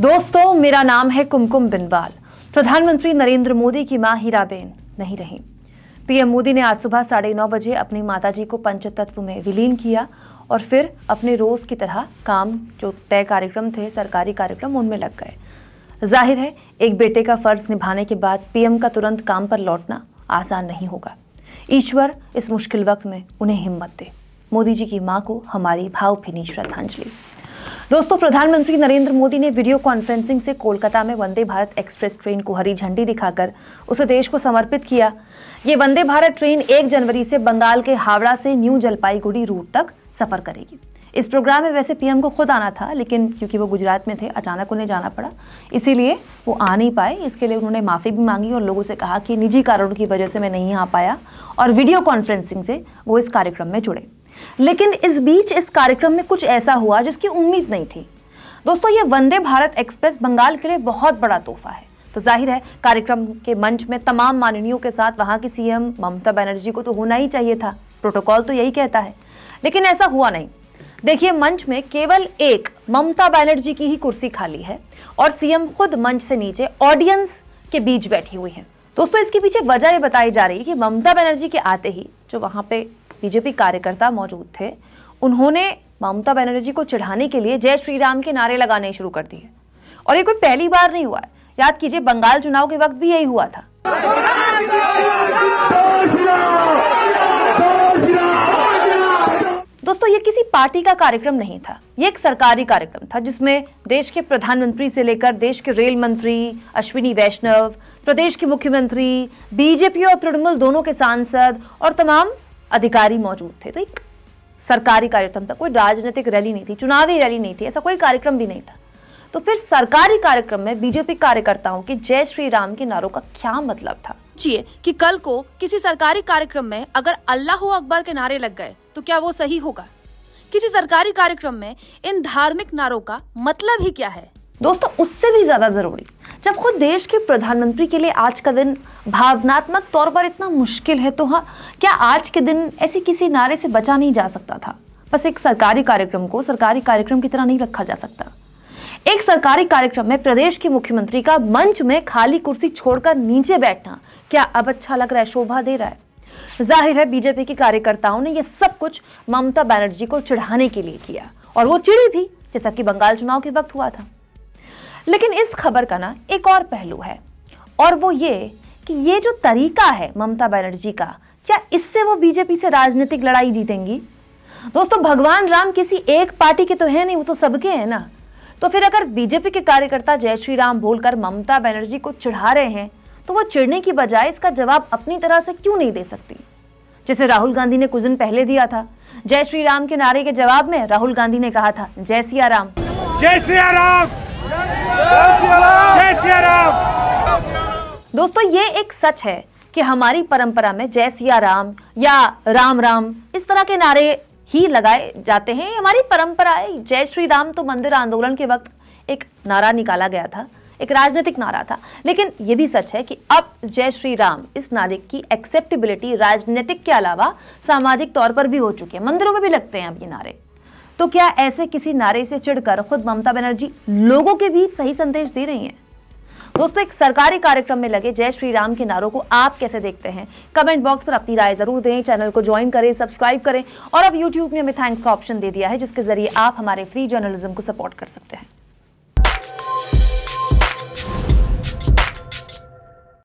दोस्तों मेरा नाम है कुमकुम बिनवाल प्रधानमंत्री नरेंद्र मोदी की मां हीराबेन नहीं रही पीएम मोदी ने आज सुबह साढ़े नौ बजे अपनी माताजी को पंचतत्व में विलीन किया और फिर अपने रोज़ की तरह काम जो तय कार्यक्रम थे सरकारी कार्यक्रम उनमें लग गए जाहिर है एक बेटे का फ़र्ज निभाने के बाद पीएम का तुरंत काम पर लौटना आसान नहीं होगा ईश्वर इस मुश्किल वक्त में उन्हें हिम्मत दे मोदी जी की माँ को हमारी भावभीनी श्रद्धांजलि दोस्तों प्रधानमंत्री नरेंद्र मोदी ने वीडियो कॉन्फ्रेंसिंग से कोलकाता में वंदे भारत एक्सप्रेस ट्रेन को हरी झंडी दिखाकर उसे देश को समर्पित किया ये वंदे भारत ट्रेन एक जनवरी से बंगाल के हावड़ा से न्यू जलपाईगुड़ी रूट तक सफर करेगी इस प्रोग्राम में वैसे पीएम को खुद आना था लेकिन क्योंकि वो गुजरात में थे अचानक उन्हें जाना पड़ा इसीलिए वो आ नहीं पाए इसके लिए उन्होंने माफ़ी भी मांगी और लोगों से कहा कि निजी कारणों की वजह से मैं नहीं आ पाया और वीडियो कॉन्फ्रेंसिंग से वो इस कार्यक्रम में जुड़े लेकिन इस बीच इस कार्यक्रम में कुछ ऐसा हुआ जिसकी उम्मीद नहीं थी दोस्तों ये वंदे भारत एक्सप्रेस बंगाल के लिए बहुत बड़ा तोहफा है तो जाहिर है कार्यक्रम के मंच में तमाम माननीयों के साथ वहाँ की सीएम ममता बनर्जी को तो होना ही चाहिए था प्रोटोकॉल तो यही कहता है लेकिन ऐसा हुआ नहीं देखिए मंच में केवल एक ममता बनर्जी की ही कुर्सी खाली है और सीएम खुद मंच से नीचे ऑडियंस के बीच बैठी हुई है दोस्तों इसके पीछे वजह ये बताई जा रही है कि ममता बनर्जी के आते ही जो वहाँ पे बीजेपी कार्यकर्ता मौजूद थे उन्होंने ममता बनर्जी को चढ़ाने के लिए जय श्री राम के नारे लगाने शुरू कर दिए और ये कोई पहली बार नहीं हुआ है याद कीजिए बंगाल चुनाव के वक्त भी यही हुआ था दोस्तों ये किसी पार्टी का कार्यक्रम नहीं था ये एक सरकारी कार्यक्रम था जिसमें देश के प्रधानमंत्री से लेकर देश के रेल मंत्री अश्विनी वैष्णव प्रदेश के मुख्यमंत्री बीजेपी और तृणमूल दोनों के सांसद और तमाम अधिकारी मौजूद थे तो एक सरकारी कार्यक्रम था कोई राजनीतिक रैली नहीं थी चुनावी रैली नहीं थी ऐसा कोई कार्यक्रम भी नहीं था तो फिर सरकारी कार्यक्रम में बीजेपी कार्यकर्ताओं के जय श्री राम के नारों का क्या मतलब था जी कि कल को किसी सरकारी कार्यक्रम में अगर अल्लाह अकबर के नारे लग गए तो क्या वो सही होगा किसी सरकारी कार्यक्रम में इन धार्मिक नारों का मतलब ही क्या है दोस्तों उससे भी ज्यादा जरूरी जब खुद देश के प्रधानमंत्री के लिए आज का दिन भावनात्मक तौर पर इतना मुश्किल है तो हाँ क्या आज के दिन ऐसे किसी नारे से बचा नहीं जा सकता था बस एक सरकारी कार्यक्रम को सरकारी कार्यक्रम की तरह नहीं रखा जा सकता एक सरकारी कार्यक्रम में प्रदेश के मुख्यमंत्री का मंच में खाली कुर्सी छोड़कर नीचे बैठना क्या अब अच्छा लग रहा है शोभा दे रहा है जाहिर है बीजेपी के कार्यकर्ताओं ने यह सब कुछ ममता बनर्जी को चिढ़ाने के लिए किया और वो चिड़ी भी जैसा कि बंगाल चुनाव के वक्त हुआ था लेकिन इस खबर का ना एक और पहलू है और वो ये कि ये जो तरीका है ममता बनर्जी का क्या इससे वो बीजेपी से राजनीतिक लड़ाई जीतेंगी दोस्तों भगवान राम किसी एक पार्टी के तो है नहीं वो तो सबके हैं ना तो फिर अगर बीजेपी के कार्यकर्ता जय श्री राम बोलकर ममता बनर्जी को चिढ़ा रहे हैं तो वो चिढ़ने की बजाय इसका जवाब अपनी तरह से क्यों नहीं दे सकती जैसे राहुल गांधी ने कुछ दिन पहले दिया था जय श्री राम के नारे के जवाब में राहुल गांधी ने कहा था जय सिया राम जय सिया राम दोस्तों ये एक सच है कि हमारी परंपरा में जय सिया राम या राम राम इस तरह के नारे ही लगाए जाते हैं हमारी परंपरा है जय श्री राम तो मंदिर आंदोलन के वक्त एक नारा निकाला गया था एक राजनीतिक नारा था लेकिन ये भी सच है कि अब जय श्री राम इस नारे की एक्सेप्टेबिलिटी राजनीतिक के अलावा सामाजिक तौर पर भी हो चुकी है मंदिरों में भी लगते हैं अब ये नारे तो क्या ऐसे किसी नारे से चिढ़कर खुद ममता बनर्जी लोगों के बीच सही संदेश दे रही हैं दोस्तों एक सरकारी कार्यक्रम में लगे जय श्री राम के नारों को आप कैसे देखते हैं कमेंट बॉक्स पर अपनी राय जरूर दें चैनल को ज्वाइन करें सब्सक्राइब करें और अब यूट्यूब ने हमें थैंक्स का ऑप्शन दे दिया है जिसके जरिए आप हमारे फ्री जर्नलिज्म को सपोर्ट कर सकते हैं